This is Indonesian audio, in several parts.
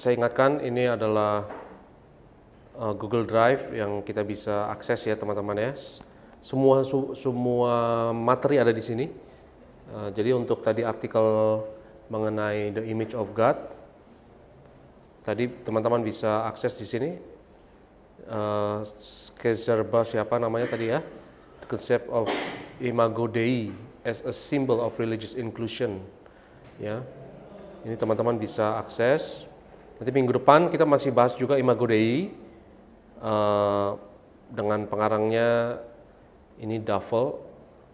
saya ingatkan ini adalah uh, Google Drive yang kita bisa akses ya teman-teman ya. Semua su, semua materi ada di sini. Uh, jadi untuk tadi artikel mengenai the image of God tadi teman-teman bisa akses di sini. Uh, siapa namanya tadi ya? The concept of imago Dei as a symbol of religious inclusion. Ya. Ini teman-teman bisa akses Nanti minggu depan kita masih bahas juga Imago Dei uh, dengan pengarangnya ini Duffel,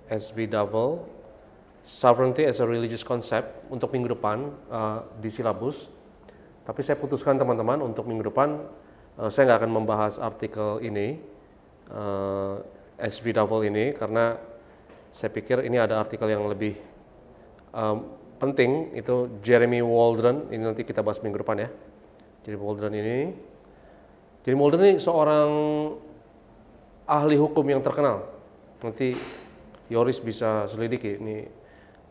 S.V. Duffel, Sovereignty as a Religious Concept untuk minggu depan uh, di silabus. Tapi saya putuskan teman-teman untuk minggu depan uh, saya nggak akan membahas artikel ini uh, SV Duffel ini karena saya pikir ini ada artikel yang lebih um, penting itu Jeremy Waldron ini nanti kita bahas minggu depan ya. Jadi Mulder ini. Jerry Mulder ini seorang ahli hukum yang terkenal. Nanti Yoris bisa selidiki ini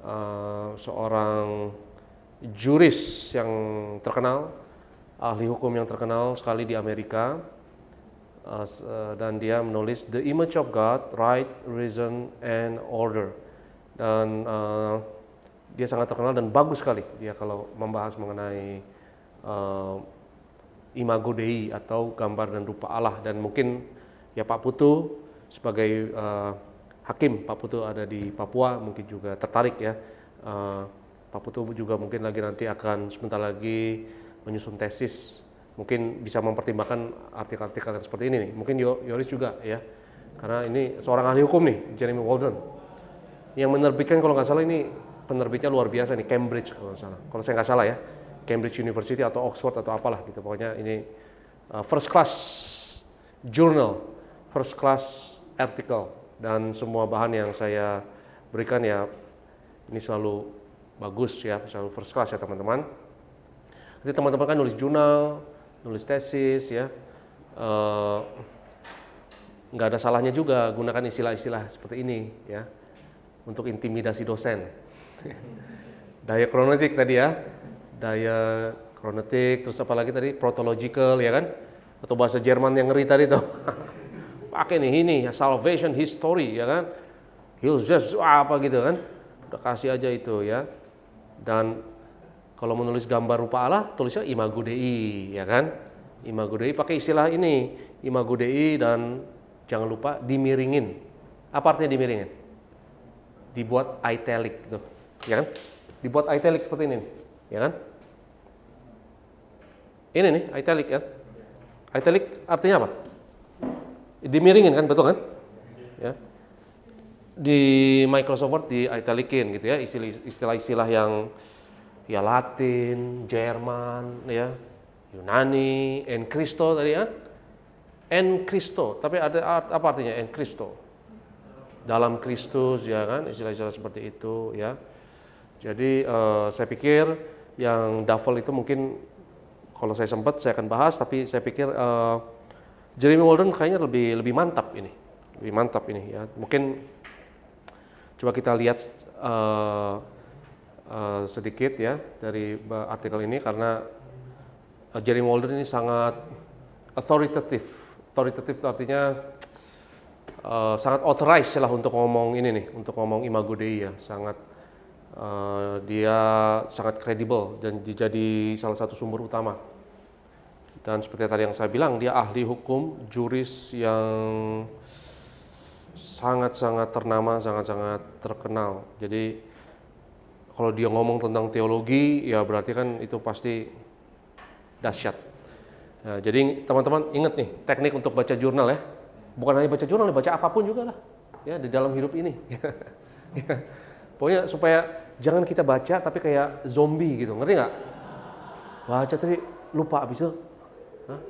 uh, seorang juris yang terkenal, ahli hukum yang terkenal sekali di Amerika. Uh, dan dia menulis The Image of God, Right, Reason, and Order. Dan uh, dia sangat terkenal dan bagus sekali dia kalau membahas mengenai uh, imago dei atau gambar dan rupa Allah dan mungkin ya Pak Putu sebagai uh, hakim Pak Putu ada di Papua mungkin juga tertarik ya uh, Pak Putu juga mungkin lagi nanti akan sebentar lagi menyusun tesis mungkin bisa mempertimbangkan artikel-artikel yang seperti ini nih mungkin Yoris juga ya karena ini seorang ahli hukum nih Jeremy Walden yang menerbitkan kalau nggak salah ini penerbitnya luar biasa nih Cambridge kalau nggak salah kalau saya nggak salah ya Cambridge University atau Oxford atau apalah gitu pokoknya ini uh, first class journal, first class artikel dan semua bahan yang saya berikan ya ini selalu bagus ya, selalu first class ya teman-teman. Jadi teman-teman kan nulis jurnal, nulis tesis ya, uh, nggak ada salahnya juga gunakan istilah-istilah seperti ini ya untuk intimidasi dosen. diakronetik tadi ya, Daya chronetic, terus apalagi tadi protological ya kan? Atau bahasa Jerman yang ngeri tadi tuh. Pakai nih ini ya, salvation history ya kan? just apa gitu kan? Udah kasih aja itu ya. Dan kalau menulis gambar rupa Allah tulisnya imago dei ya kan? Imago dei pakai istilah ini, imago dei dan jangan lupa dimiringin. Apa artinya dimiringin? Dibuat italic tuh, ya kan? Dibuat italic seperti ini ya kan? Ini nih italic kan? Italic artinya apa? Dimiringin kan, betul kan? Ya. Di Microsoft Word di italicin gitu ya, istilah-istilah yang ya Latin, Jerman, ya Yunani, en Christo tadi kan? En Christo tapi ada art, apa artinya en Christo Dalam Kristus ya kan, istilah-istilah seperti itu ya. Jadi uh, saya pikir yang duffel itu mungkin kalau saya sempat saya akan bahas tapi saya pikir uh, Jeremy Walden kayaknya lebih lebih mantap ini lebih mantap ini ya mungkin coba kita lihat uh, uh, sedikit ya dari artikel ini karena uh, Jeremy Walden ini sangat authoritative authoritative itu artinya uh, sangat authorized lah untuk ngomong ini nih untuk ngomong imago Dei ya sangat Eh, dia sangat kredibel dan jadi salah satu sumber utama. Dan seperti tadi yang saya bilang, dia ahli hukum, juris yang sangat-sangat ternama, sangat-sangat terkenal. Jadi kalau dia ngomong tentang teologi, ya berarti kan itu pasti dahsyat. Nah, jadi teman-teman ingat nih teknik untuk baca jurnal ya, bukan hanya baca jurnal, baca apapun juga lah ya di dalam hidup ini. Ya, pokoknya supaya jangan kita baca tapi kayak zombie gitu, ngerti nggak? Baca tapi lupa abis itu, Hah?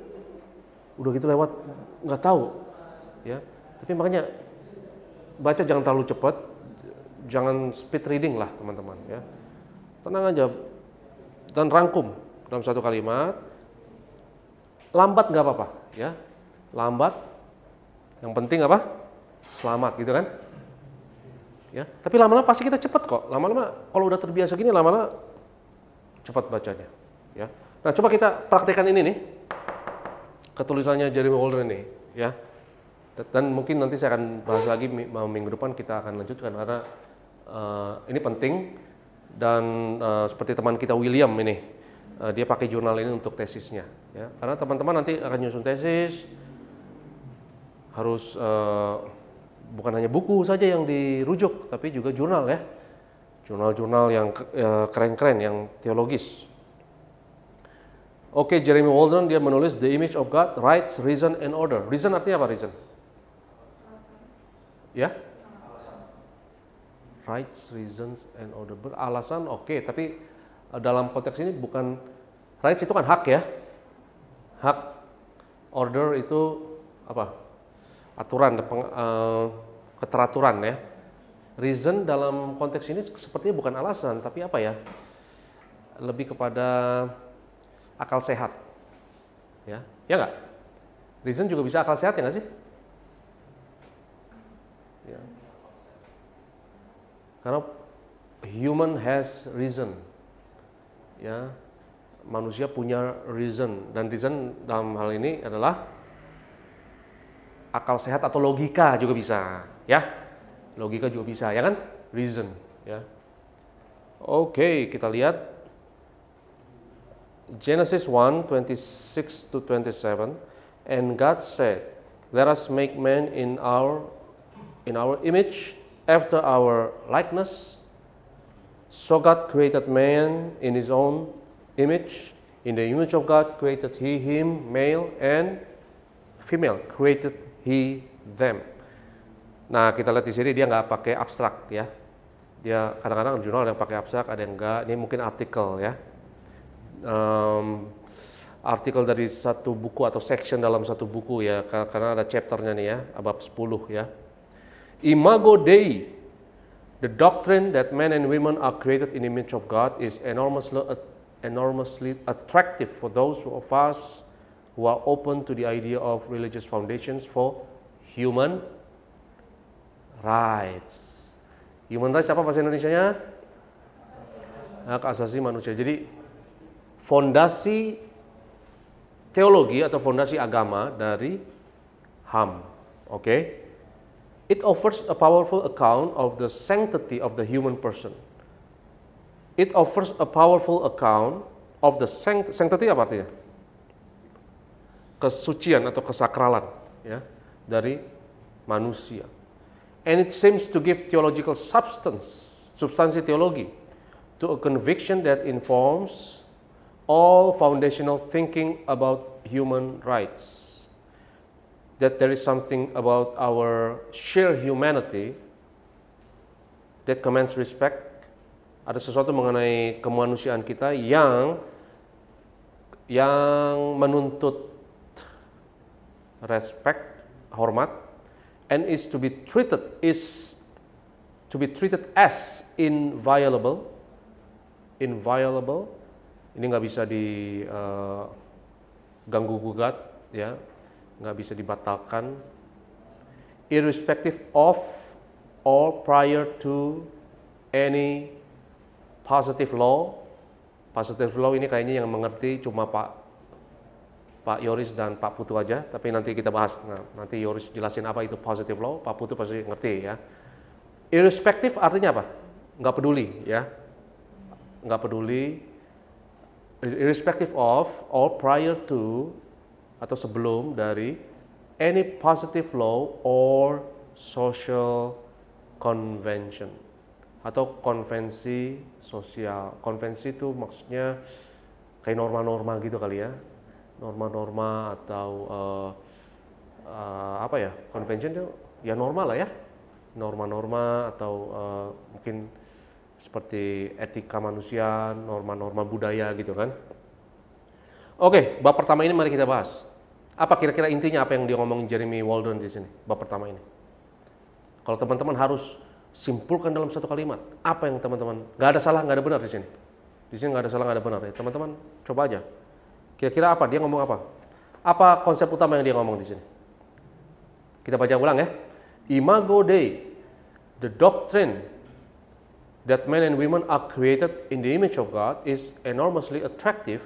udah gitu lewat nggak tahu, ya. Tapi makanya baca jangan terlalu cepat, jangan speed reading lah teman-teman, ya. Tenang aja dan rangkum dalam satu kalimat. Lambat nggak apa-apa, ya. Lambat. Yang penting apa? Selamat gitu kan? ya tapi lama-lama pasti kita cepat kok lama-lama kalau udah terbiasa gini lama-lama cepat bacanya ya nah coba kita praktekkan ini nih ketulisannya Jeremy Holder ini ya dan mungkin nanti saya akan bahas lagi minggu depan kita akan lanjutkan karena uh, ini penting dan uh, seperti teman kita William ini uh, dia pakai jurnal ini untuk tesisnya ya karena teman-teman nanti akan nyusun tesis harus uh, bukan hanya buku saja yang dirujuk, tapi juga jurnal ya. Jurnal-jurnal yang ya, keren-keren, yang teologis. Oke, Jeremy Waldron dia menulis The Image of God, Rights, Reason, and Order. Reason artinya apa reason? Ya? Yeah? Rights, reasons, and order. Beralasan oke, okay, tapi eh, dalam konteks ini bukan rights itu kan hak ya. Hak, order itu apa? aturan, eh, peng, uh, keteraturan ya. Reason dalam konteks ini sepertinya bukan alasan, tapi apa ya? Lebih kepada akal sehat. Ya, ya nggak? Reason juga bisa akal sehat ya nggak sih? Ya. Karena human has reason. Ya, manusia punya reason dan reason dalam hal ini adalah akal sehat atau logika juga bisa, ya. Logika juga bisa, ya kan? Reason, ya. Oke, kita lihat Genesis 1, 26 to 27. And God said, Let us make man in our in our image, after our likeness. So God created man in his own image. In the image of God created he him, male and female created he, them. Nah, kita lihat di sini dia nggak pakai abstrak ya. Dia kadang-kadang jurnal ada yang pakai abstrak, ada yang nggak. Ini mungkin artikel ya. Um, artikel dari satu buku atau section dalam satu buku ya, karena ada chapternya nih ya, bab 10 ya. Imago Dei, the doctrine that men and women are created in the image of God is enormously enormously attractive for those of us who are open to the idea of religious foundations for human rights. Human rights apa bahasa Indonesia-nya? Hak asasi manusia. Jadi fondasi teologi atau fondasi agama dari HAM. Oke. Okay? It offers a powerful account of the sanctity of the human person. It offers a powerful account of the sanct sanctity apa artinya? kesucian atau kesakralan ya dari manusia. And it seems to give theological substance, substansi teologi, to a conviction that informs all foundational thinking about human rights. That there is something about our shared humanity that commands respect. Ada sesuatu mengenai kemanusiaan kita yang yang menuntut respect, hormat, and is to be treated is to be treated as inviolable, inviolable. Ini nggak bisa diganggu eh, uh, gugat, ya, nggak bisa dibatalkan. Irrespective of or prior to any positive law. Positive law ini kayaknya yang mengerti cuma Pak Pak Yoris dan Pak Putu aja, tapi nanti kita bahas. Nah, nanti Yoris jelasin apa itu positive law, Pak Putu pasti ngerti ya. Irrespective artinya apa? Nggak peduli ya. Nggak peduli. Irrespective of or prior to atau sebelum dari any positive law or social convention atau konvensi sosial. Konvensi itu maksudnya kayak norma-norma gitu kali ya norma-norma atau uh, uh, apa ya convention itu ya normal lah ya norma-norma atau uh, mungkin seperti etika manusia norma-norma budaya gitu kan oke bab pertama ini mari kita bahas apa kira-kira intinya apa yang dia ngomong Jeremy Walden di sini bab pertama ini kalau teman-teman harus simpulkan dalam satu kalimat apa yang teman-teman nggak ada salah nggak ada benar di sini di sini nggak ada salah nggak ada benar ya teman-teman coba aja Kira-kira apa? Dia ngomong apa? Apa konsep utama yang dia ngomong di sini? Kita baca ulang ya. Imago Dei, the doctrine that men and women are created in the image of God is enormously attractive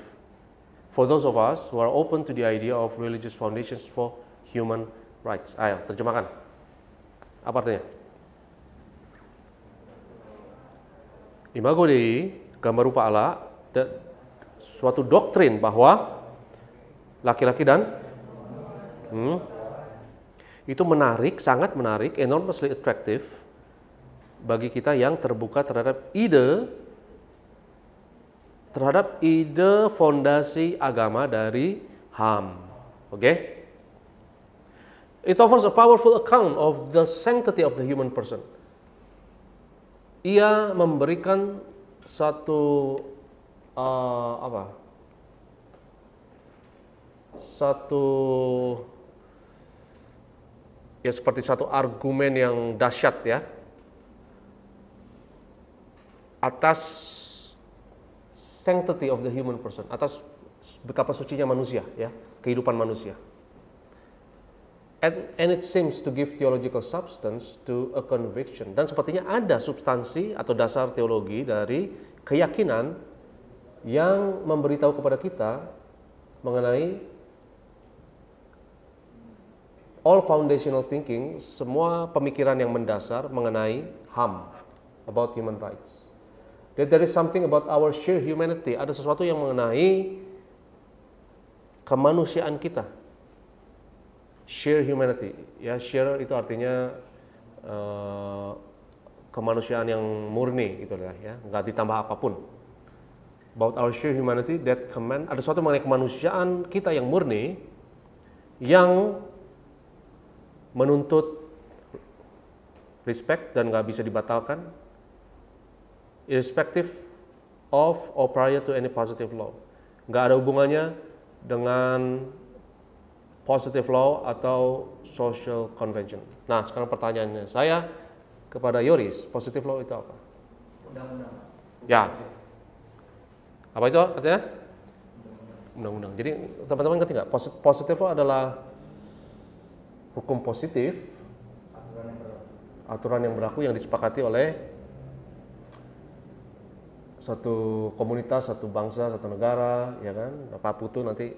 for those of us who are open to the idea of religious foundations for human rights. Ayo, terjemahkan. Apa artinya? Imago Dei, gambar rupa Allah, the suatu doktrin bahwa laki-laki dan hmm, itu menarik, sangat menarik, enormously attractive bagi kita yang terbuka terhadap ide terhadap ide fondasi agama dari HAM. Oke? Okay? It offers a powerful account of the sanctity of the human person. Ia memberikan satu uh, apa satu ya seperti satu argumen yang dahsyat ya atas sanctity of the human person atas betapa sucinya manusia ya kehidupan manusia and, and it seems to give theological substance to a conviction dan sepertinya ada substansi atau dasar teologi dari keyakinan yang memberitahu kepada kita mengenai all foundational thinking, semua pemikiran yang mendasar mengenai HAM, about human rights. That there is something about our sheer humanity, ada sesuatu yang mengenai kemanusiaan kita. share humanity, ya share itu artinya uh, kemanusiaan yang murni gitu ya, nggak ditambah apapun about our shared humanity that command ada suatu mengenai kemanusiaan kita yang murni yang menuntut respect dan nggak bisa dibatalkan irrespective of or prior to any positive law nggak ada hubungannya dengan positive law atau social convention nah sekarang pertanyaannya saya kepada Yoris positive law itu apa undang-undang ya apa itu artinya? Undang-undang. Jadi teman-teman ngerti nggak? Positif law adalah hukum positif aturan yang berlaku, yang, disepakati oleh satu komunitas, satu bangsa, satu negara, ya kan? Nah, Pak Putu nanti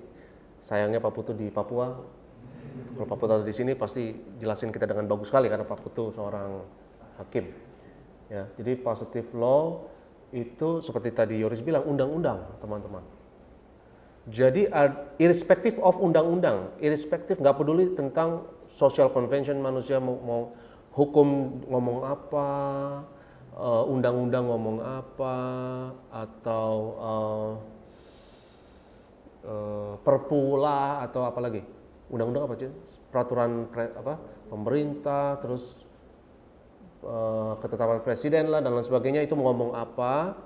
sayangnya Pak Putu di Papua. Kalau Pak Putu ada di sini pasti jelasin kita dengan bagus sekali karena Pak Putu seorang hakim. Ya, jadi positif law itu seperti tadi Yoris bilang undang-undang teman-teman. Jadi irrespective of undang-undang, irrespective nggak peduli tentang social convention manusia mau, mau hukum ngomong apa, eh, undang-undang uh, ngomong apa, atau uh, eh, uh, eh, perpula atau apa lagi? Undang-undang apa sih? Peraturan pre, apa? Pemerintah, terus Eh, ketetapan presiden lah dan lain sebagainya itu ngomong apa.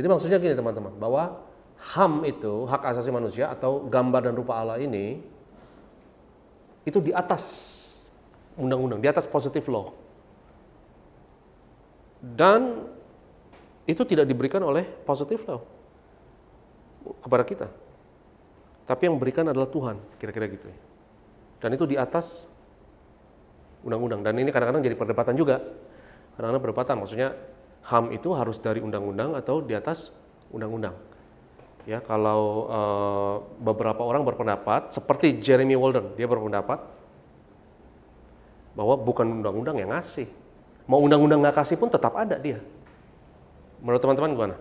Jadi maksudnya gini teman-teman, bahwa HAM itu hak asasi manusia atau gambar dan rupa Allah ini itu di atas undang-undang, di atas positive law. Dan itu tidak diberikan oleh positive law kepada kita. Tapi yang berikan adalah Tuhan, kira-kira gitu ya. Dan itu di atas undang-undang dan ini kadang-kadang jadi perdebatan juga kadang-kadang perdebatan maksudnya ham itu harus dari undang-undang atau di atas undang-undang ya kalau uh, beberapa orang berpendapat seperti Jeremy Walden dia berpendapat bahwa bukan undang-undang yang ngasih mau undang-undang nggak kasih pun tetap ada dia menurut teman-teman gimana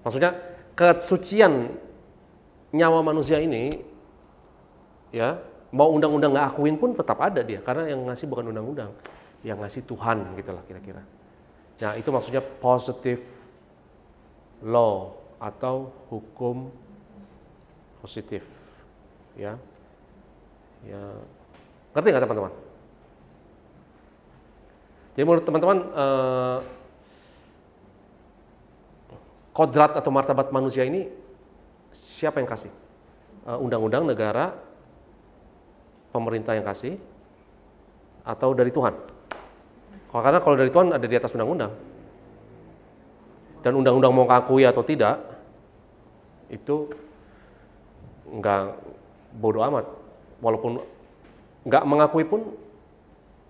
maksudnya kesucian nyawa manusia ini ya mau undang-undang nggak -undang pun tetap ada dia karena yang ngasih bukan undang-undang yang ngasih Tuhan gitulah kira-kira nah itu maksudnya positive law atau hukum positif ya ya ngerti nggak teman-teman jadi menurut teman-teman eh, kodrat atau martabat manusia ini siapa yang kasih eh, undang-undang eh, negara pemerintah yang kasih atau dari Tuhan? Karena kalau dari Tuhan ada di atas undang-undang. Dan undang-undang mau ngakui atau tidak, itu nggak bodoh amat. Walaupun nggak mengakui pun,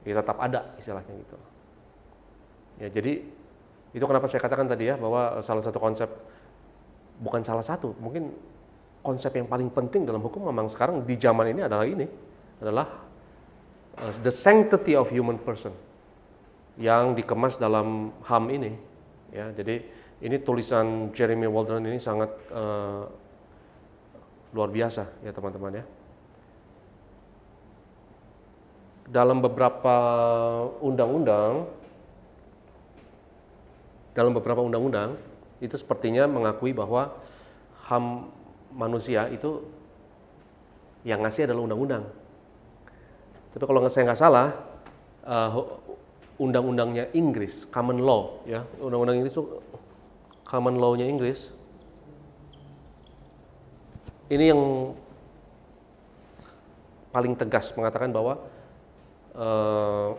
ya tetap ada istilahnya gitu. Ya jadi itu kenapa saya katakan tadi ya bahwa eh, salah satu konsep bukan salah satu, mungkin konsep yang paling penting dalam hukum memang sekarang di zaman ini adalah ini adalah uh, the sanctity of human person yang dikemas dalam HAM ini. Ya, jadi ini tulisan Jeremy Waldron ini sangat uh, luar biasa ya teman-teman ya. Dalam beberapa undang-undang, dalam beberapa undang-undang itu sepertinya mengakui bahwa HAM manusia itu yang ngasih adalah undang-undang tapi kalau saya nggak salah, uh, undang-undangnya Inggris, common law, ya, undang-undang Inggris itu common law-nya Inggris. Ini yang paling tegas mengatakan bahwa uh,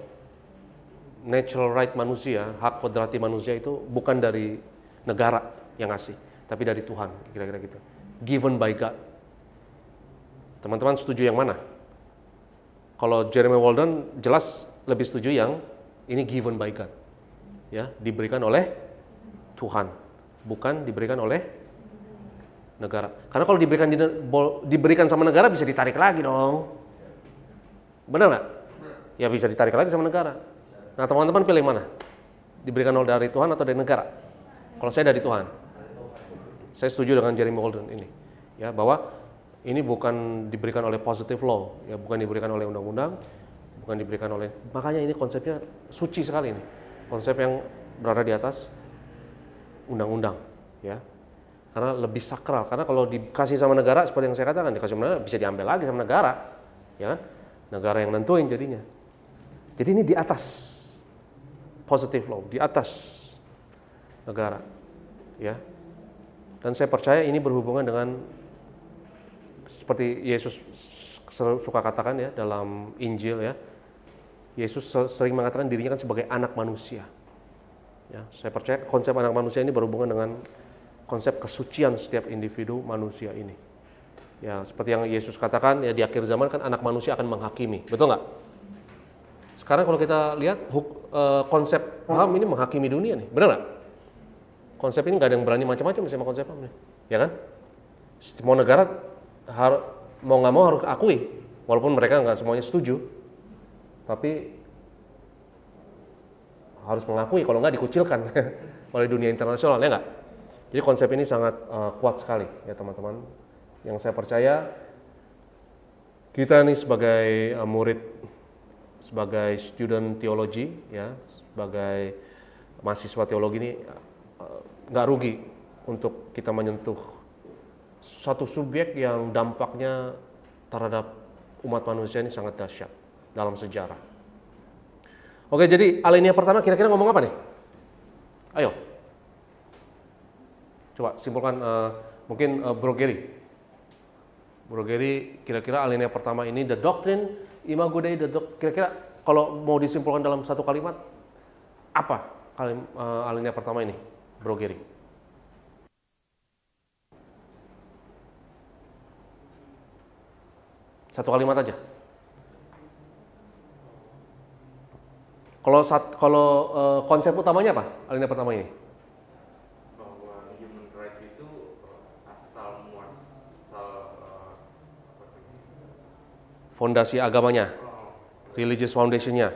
natural right manusia, hak kodrati manusia itu bukan dari negara yang ngasih, tapi dari Tuhan, kira-kira gitu. Given by God. Teman-teman setuju yang mana? Kalau Jeremy Walden jelas lebih setuju yang ini given by God. Ya, diberikan oleh Tuhan, bukan diberikan oleh negara. Karena kalau diberikan di, diberikan sama negara bisa ditarik lagi dong. Benar nggak? Ya bisa ditarik lagi sama negara. Nah teman-teman pilih mana? Diberikan oleh dari Tuhan atau dari negara? Kalau saya dari Tuhan. Saya setuju dengan Jeremy Walden ini. Ya, bahwa ini bukan diberikan oleh positive law, ya bukan diberikan oleh undang-undang, bukan diberikan oleh makanya ini konsepnya suci sekali ini. Konsep yang berada di atas undang-undang, ya. Karena lebih sakral, karena kalau dikasih sama negara seperti yang saya katakan, dikasih sama negara bisa diambil lagi sama negara, ya kan? Negara yang nentuin jadinya. Jadi ini di atas positive law, di atas negara, ya. Dan saya percaya ini berhubungan dengan seperti Yesus suka katakan ya dalam Injil ya. Yesus sering mengatakan dirinya kan sebagai anak manusia. Ya, saya percaya konsep anak manusia ini berhubungan dengan konsep kesucian setiap individu manusia ini. Ya, seperti yang Yesus katakan ya di akhir zaman kan anak manusia akan menghakimi, betul nggak? Sekarang kalau kita lihat huk, uh, konsep paham ini menghakimi dunia nih, benar nggak? Konsep ini nggak ada yang berani macam-macam sama konsep paham nih, ya kan? Mau negara har, mau nggak mau harus akui walaupun mereka nggak semuanya setuju tapi harus mengakui kalau nggak dikucilkan oleh dunia internasional ya nggak jadi konsep ini sangat uh, kuat sekali ya teman-teman yang saya percaya kita nih sebagai uh, murid sebagai student teologi ya sebagai mahasiswa teologi ini eh, nggak uh, rugi untuk kita menyentuh satu subjek yang dampaknya terhadap umat manusia ini sangat dahsyat dalam sejarah. Oke, jadi alinea pertama kira-kira ngomong apa nih? Ayo. Coba simpulkan uh, mungkin uh, Bro Gary. Bro Gary kira-kira alinea pertama ini the doctrine imago Dei the kira-kira kalau mau disimpulkan dalam satu kalimat apa kalim, uh, alinea pertama ini Bro Gary? Satu kalimat aja. Kalau sat, kalau uh, konsep utamanya apa? Alinea pertama ini. Bahwa human right itu eh, asal muasal eh, fondasi agamanya, oh. religious foundationnya.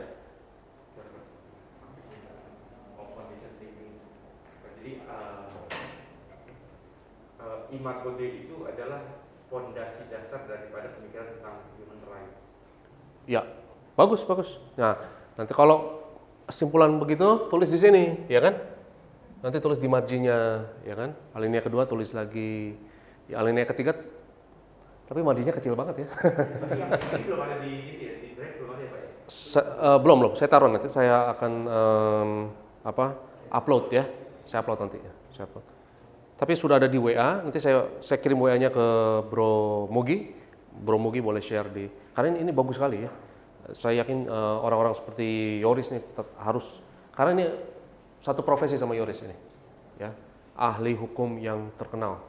Oh, Imago Ya, bagus, bagus. Nah, nanti kalau kesimpulan begitu, tulis di sini, ya kan? Nanti tulis di marginnya, ya kan? Alinea kedua tulis lagi. Ya, alinea ketiga, tapi marginnya kecil banget ya. ya, ya, ya? Eh, belum belum Saya taruh nanti, saya akan um, apa upload ya. Saya upload nanti ya, saya upload. Tapi sudah ada di WA, nanti saya, saya kirim WA-nya ke Bro Mugi Bro Mugi boleh share di karena ini bagus sekali ya. Saya yakin eh, orang-orang uh, seperti Yoris ini harus karena ini satu profesi sama Yoris ini. Ya, ahli hukum yang terkenal.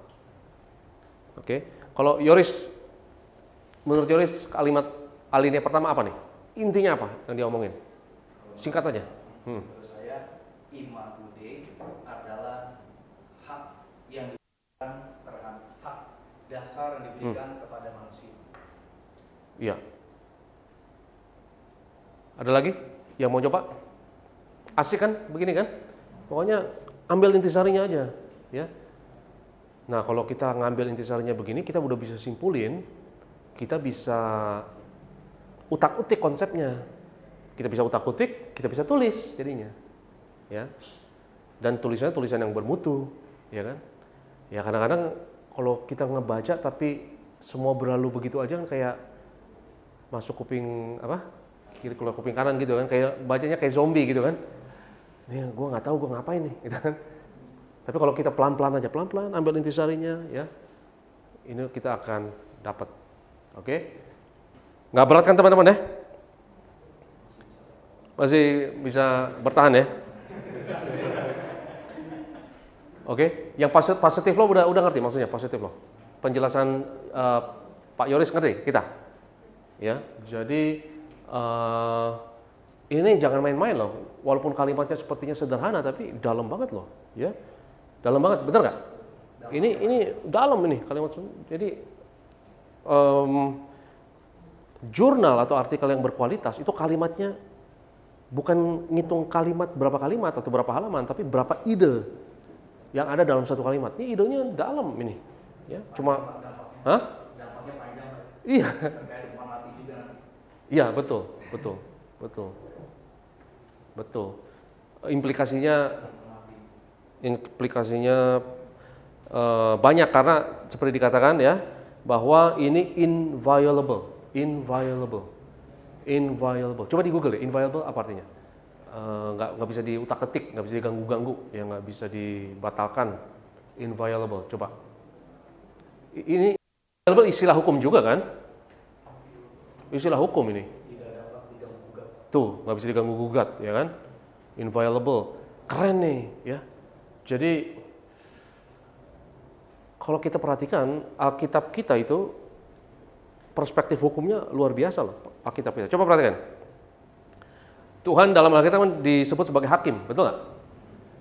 Oke. Okay. Kalau Yoris menurut Yoris kalimat alinea pertama apa nih? Intinya apa yang dia omongin? Singkat aja. Hmm. Menurut saya ima adalah hak yang diberikan terhadap hak dasar yang diberikan hmm. kepada Iya. Ada lagi yang mau coba? Asik kan begini kan? Pokoknya ambil intisarinya aja, ya. Nah, kalau kita ngambil intisarinya begini, kita udah bisa simpulin, kita bisa utak-utik konsepnya. Kita bisa utak-utik, kita bisa tulis jadinya. Ya. Dan tulisannya tulisan yang bermutu, ya kan? Ya kadang-kadang kalau kita ngebaca tapi semua berlalu begitu aja kan kayak masuk kuping apa kiri keluar kuping kanan gitu kan kayak bacanya kayak zombie gitu kan nih gue nggak tahu gue ngapain nih gitu kan tapi kalau kita pelan pelan aja pelan pelan ambil intisarinya ya ini kita akan dapat oke okay? nggak berat kan teman teman ya masih bisa bertahan ya oke okay? yang positif lo udah udah ngerti maksudnya positif lo penjelasan uh, Pak Yoris ngerti kita ya. Jadi uh, ini jangan main-main loh. Walaupun kalimatnya sepertinya sederhana tapi dalam banget loh, ya. Dalam banget, bener nggak? Ini ini dalam ini kalimat jadi um, jurnal atau artikel yang berkualitas itu kalimatnya bukan ngitung kalimat berapa kalimat atau berapa halaman tapi berapa ide yang ada dalam satu kalimat ini idenya dalam ini ya cuma hah iya Iya betul, betul, betul, betul. Implikasinya, implikasinya e, banyak karena seperti dikatakan ya bahwa ini inviolable, inviolable, inviolable. Coba di Google ya, inviolable apa artinya? Eh, nggak gak nggak bisa diutak ketik, nggak bisa diganggu ganggu, ya nggak bisa dibatalkan. Inviolable. Coba. Ini inviolable istilah hukum juga kan? istilah hukum ini. Tuh, nggak bisa diganggu gugat, ya kan? Inviolable, keren nih, ya. Jadi kalau kita perhatikan Alkitab kita itu perspektif hukumnya luar biasa loh Alkitab kita. Coba perhatikan. Tuhan dalam Alkitab kan disebut sebagai hakim, betul nggak?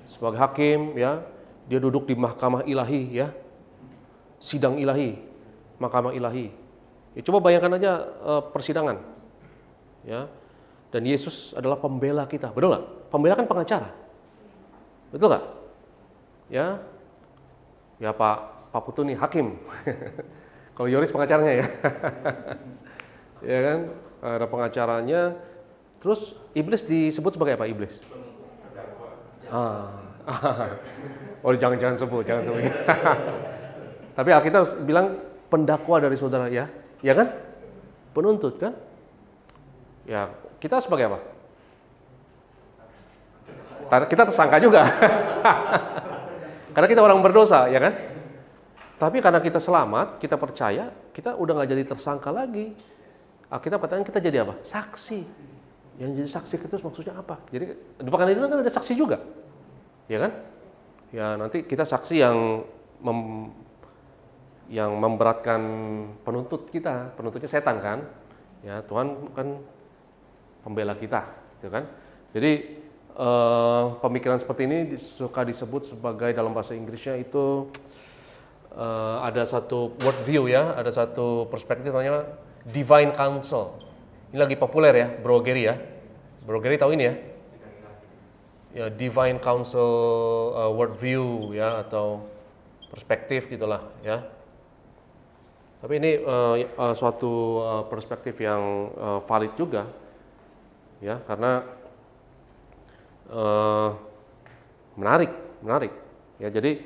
Sebagai hakim, ya, dia duduk di mahkamah ilahi, ya, sidang ilahi, mahkamah ilahi Ya, coba bayangkan aja uh, persidangan. Ya. Dan Yesus adalah pembela kita. Betul nggak? Pembela kan pengacara. Betul nggak? Ya. Ya Pak Pak Putu nih hakim. Kalau Yoris pengacaranya ya. ya kan? Ada pengacaranya. Terus iblis disebut sebagai apa iblis? Ah. oh jangan jangan sebut, jangan sebut. Tapi Alkitab bilang pendakwa dari saudara ya ya kan? Penuntut kan? Ya, kita sebagai apa? Kita tersangka juga. karena kita orang berdosa, ya kan? Tapi karena kita selamat, kita percaya, kita udah nggak jadi tersangka lagi. Kita katakan kita jadi apa? Saksi. Yang jadi saksi itu maksudnya apa? Jadi di pekan itu kan ada saksi juga. Ya kan? Ya nanti kita saksi yang yang memberatkan penuntut kita, penuntutnya setan kan. Ya, Tuhan kan pembela kita, gitu kan. Jadi eh, pemikiran seperti ini suka disebut sebagai dalam bahasa Inggrisnya itu eh, ada satu world view ya, ada satu perspektif namanya divine counsel. Ini lagi populer ya, Bro Gary ya. Bro Gary tahu ini ya? Ya, divine counsel uh, eh, world view ya atau perspektif gitulah ya tapi ini uh, uh, suatu uh, perspektif yang uh, valid juga, ya karena uh, menarik, menarik. Ya jadi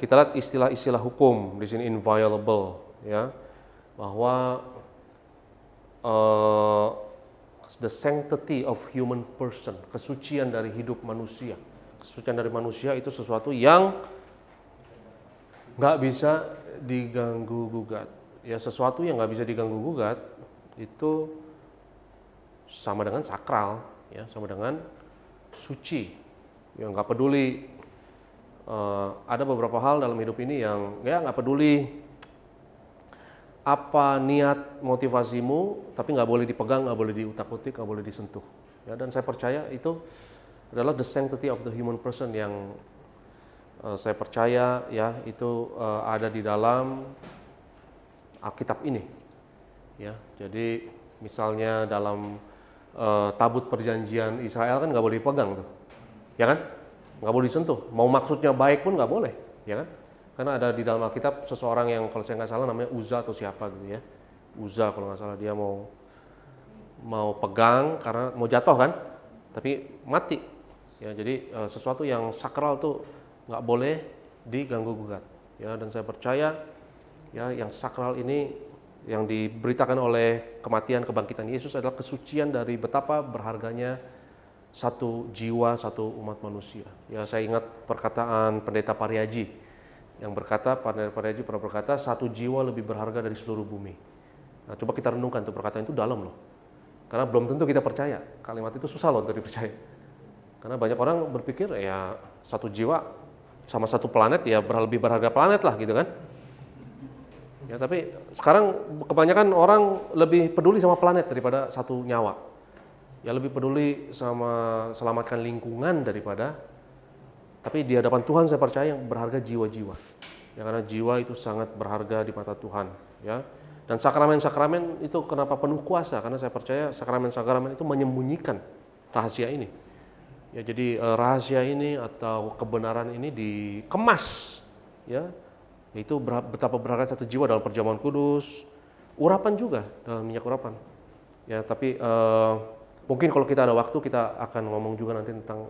kita lihat istilah-istilah hukum di sini inviolable, ya bahwa uh, the sanctity of human person, kesucian dari hidup manusia, kesucian dari manusia itu sesuatu yang nggak bisa diganggu gugat ya sesuatu yang nggak bisa diganggu gugat itu sama dengan sakral, ya sama dengan suci. Yang nggak peduli uh, ada beberapa hal dalam hidup ini yang ya nggak peduli apa niat motivasimu, tapi nggak boleh dipegang, nggak boleh diutak-utik, nggak boleh disentuh. Ya, dan saya percaya itu adalah the sanctity of the human person yang uh, saya percaya ya itu uh, ada di dalam Alkitab ini. Ya, jadi misalnya dalam e, tabut perjanjian Israel kan nggak boleh dipegang tuh, ya kan? Nggak boleh disentuh. Mau maksudnya baik pun nggak boleh, ya kan? Karena ada di dalam Alkitab seseorang yang kalau saya nggak salah namanya Uza atau siapa gitu ya, Uza kalau nggak salah dia mau mau pegang karena mau jatuh kan, tapi mati. Ya, jadi e, sesuatu yang sakral tuh nggak boleh diganggu gugat. Ya, dan saya percaya ya yang sakral ini yang diberitakan oleh kematian kebangkitan Yesus adalah kesucian dari betapa berharganya satu jiwa satu umat manusia. Ya saya ingat perkataan pendeta Pariaji yang berkata pendeta Pariaji pernah berkata satu jiwa lebih berharga dari seluruh bumi. Nah, coba kita renungkan tuh perkataan itu dalam loh. Karena belum tentu kita percaya. Kalimat itu susah loh untuk dipercaya. Karena banyak orang berpikir ya satu jiwa sama satu planet ya lebih berharga planet lah gitu kan. Ya, tapi sekarang kebanyakan orang lebih peduli sama planet daripada satu nyawa. Ya lebih peduli sama selamatkan lingkungan daripada tapi di hadapan Tuhan saya percaya yang berharga jiwa-jiwa. Ya karena jiwa itu sangat berharga di mata Tuhan, ya. Dan sakramen-sakramen itu kenapa penuh kuasa? Karena saya percaya sakramen-sakramen itu menyembunyikan rahasia ini. Ya jadi eh, rahasia ini atau kebenaran ini dikemas ya itu betapa berharga satu jiwa dalam perjamuan kudus, urapan juga dalam minyak urapan. Ya, tapi uh, mungkin kalau kita ada waktu kita akan ngomong juga nanti tentang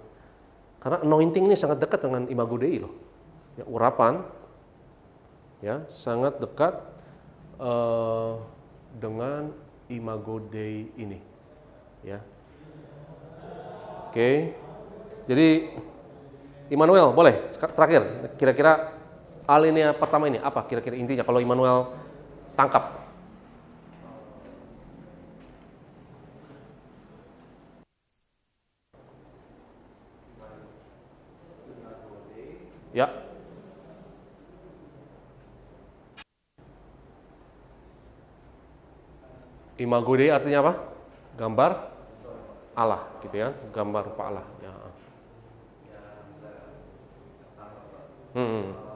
karena anointing ini sangat dekat dengan imago Dei loh. Ya, urapan ya sangat dekat uh, dengan imago Dei ini. Ya. Oke. Okay. Jadi Immanuel, boleh terakhir kira-kira alinea pertama ini apa kira-kira intinya kalau Immanuel tangkap? Ya. Imago Dei artinya apa? Gambar Allah, gitu ya, gambar rupa Allah. Ya. Hmm. hmm.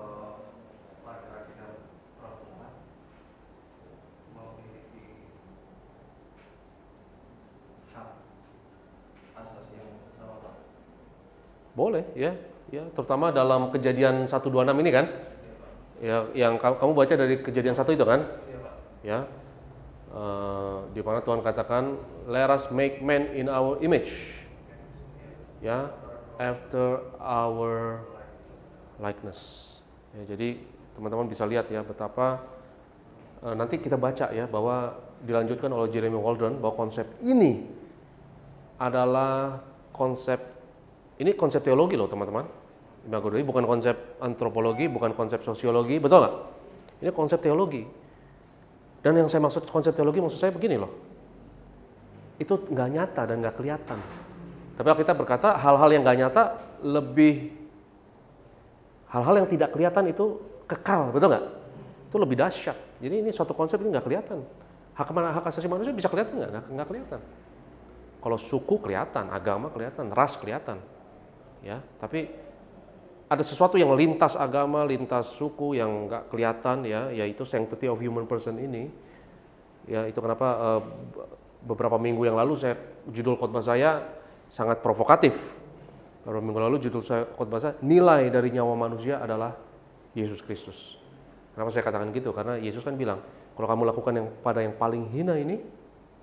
Boleh ya, ya terutama dalam kejadian 126 ini kan. Ya, yang kamu baca dari kejadian satu itu kan? Ya. Uh, di mana Tuhan katakan, "Let us make man in our image." Ya, after our likeness. Ya, jadi teman-teman bisa lihat ya betapa uh, nanti kita baca ya bahwa dilanjutkan oleh Jeremy Waldron bahwa konsep ini adalah konsep ini konsep teologi loh teman-teman. Imago Dei bukan konsep antropologi, bukan konsep sosiologi, betul nggak? Ini konsep teologi. Dan yang saya maksud konsep teologi maksud saya begini loh. Itu nggak nyata dan nggak kelihatan. Tapi kalau kita berkata hal-hal yang nggak nyata lebih hal-hal yang tidak kelihatan itu kekal, betul nggak? Itu lebih dahsyat. Jadi ini suatu konsep ini nggak kelihatan. Hak, hak asasi manusia bisa kelihatan nggak? Nggak kelihatan. Kalau suku kelihatan, agama kelihatan, ras kelihatan ya tapi ada sesuatu yang lintas agama lintas suku yang nggak kelihatan ya yaitu sanctity of human person ini ya itu kenapa uh, beberapa minggu yang lalu saya judul khotbah saya sangat provokatif Kalau minggu lalu judul saya khotbah saya nilai dari nyawa manusia adalah Yesus Kristus kenapa saya katakan gitu karena Yesus kan bilang kalau kamu lakukan yang pada yang paling hina ini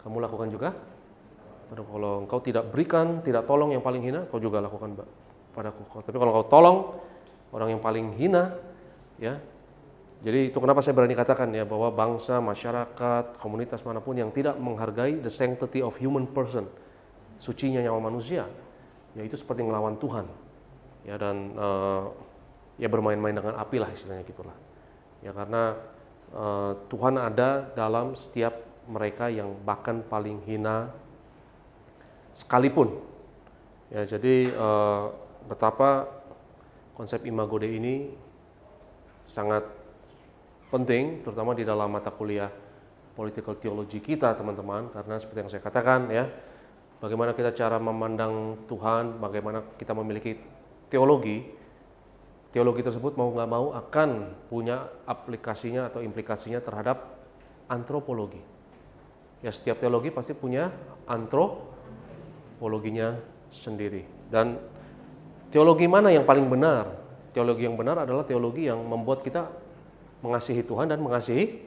kamu lakukan juga kalau engkau tidak berikan, tidak tolong yang paling hina, kau juga lakukan kepadaku. Tapi kalau kau tolong orang yang paling hina, ya. Jadi itu kenapa saya berani katakan ya bahwa bangsa, masyarakat, komunitas manapun yang tidak menghargai the sanctity of human person, sucinya nyawa manusia, ya itu seperti melawan Tuhan. Ya dan uh, ya bermain-main dengan api lah istilahnya gitulah. Ya karena uh, Tuhan ada dalam setiap mereka yang bahkan paling hina sekalipun. Ya jadi uh, betapa konsep imago Dei ini sangat penting terutama di dalam mata kuliah political theology kita teman-teman karena seperti yang saya katakan ya bagaimana kita cara memandang Tuhan bagaimana kita memiliki teologi teologi tersebut mau nggak mau akan punya aplikasinya atau implikasinya terhadap antropologi ya setiap teologi pasti punya antropologinya sendiri dan Teologi mana yang paling benar? Teologi yang benar adalah teologi yang membuat kita mengasihi Tuhan dan mengasihi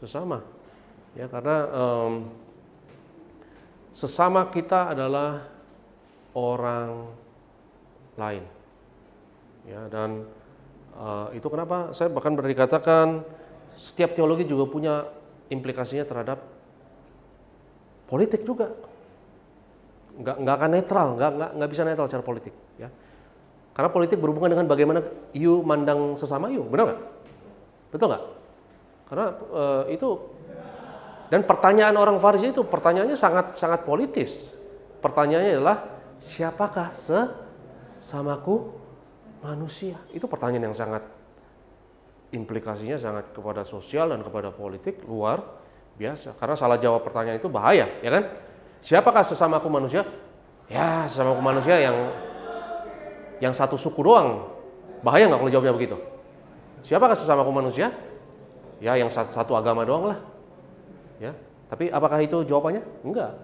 sesama. Ya, karena um, sesama kita adalah orang lain. Ya, dan uh, itu kenapa saya bahkan berani katakan setiap teologi juga punya implikasinya terhadap politik juga nggak nggak akan netral, nggak nggak nggak bisa netral cara politik, ya. Karena politik berhubungan dengan bagaimana you mandang sesama you, benar nggak? Betul nggak? Karena uh, itu dan pertanyaan orang Farisi itu pertanyaannya sangat sangat politis. Pertanyaannya adalah siapakah sesamaku manusia? Itu pertanyaan yang sangat implikasinya sangat kepada sosial dan kepada politik luar biasa. Karena salah jawab pertanyaan itu bahaya, ya kan? Siapakah sesamaku manusia? Ya, sesamaku manusia yang yang satu suku doang. Bahaya nggak kalau jawabnya begitu? Siapakah sesamaku manusia? Ya, yang satu, agama doang lah. Ya, tapi apakah itu jawabannya? Enggak.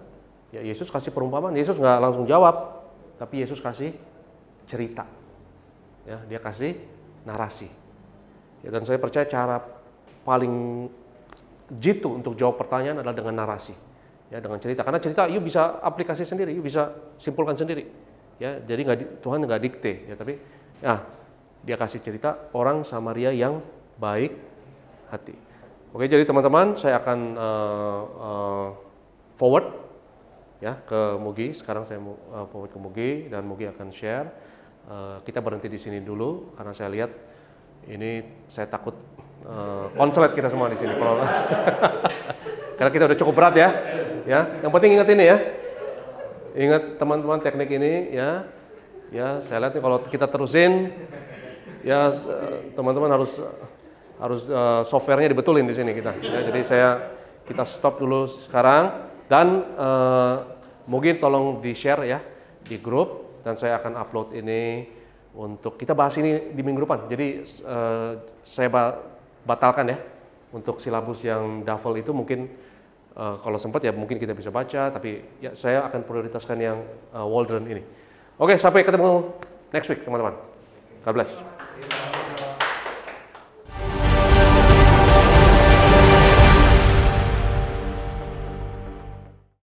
Ya, Yesus kasih perumpamaan. Yesus nggak langsung jawab, tapi Yesus kasih cerita. Ya, dia kasih narasi. Ya, dan saya percaya cara paling jitu untuk jawab pertanyaan adalah dengan narasi ya dengan cerita karena cerita yuk bisa aplikasi sendiri yuk bisa simpulkan sendiri ya jadi nggak Tuhan nggak dikte ya tapi ya dia kasih cerita orang Samaria yang baik hati oke jadi teman-teman saya akan uh, uh, forward ya ke Mugi sekarang saya uh, forward ke Mugi dan Mugi akan share uh, kita berhenti di sini dulu karena saya lihat ini saya takut uh, konslet kita semua di sini kalau Karena kita udah cukup berat ya. Ya, yang penting ingat ini ya. Ingat teman-teman teknik ini ya. Ya, saya lihat nih, kalau kita terusin ya eh, teman-teman harus harus uh, softwarenya dibetulin di sini kita. Ya, jadi saya kita stop dulu sekarang dan uh, eh, mungkin tolong di share ya di grup dan saya akan upload ini untuk kita bahas ini di minggu depan. Jadi uh, saya batalkan ya untuk silabus yang double itu mungkin uh, kalau sempat ya mungkin kita bisa baca, tapi ya saya akan prioritaskan yang uh, Waldron ini. Oke, sampai ketemu next week teman-teman. God bless.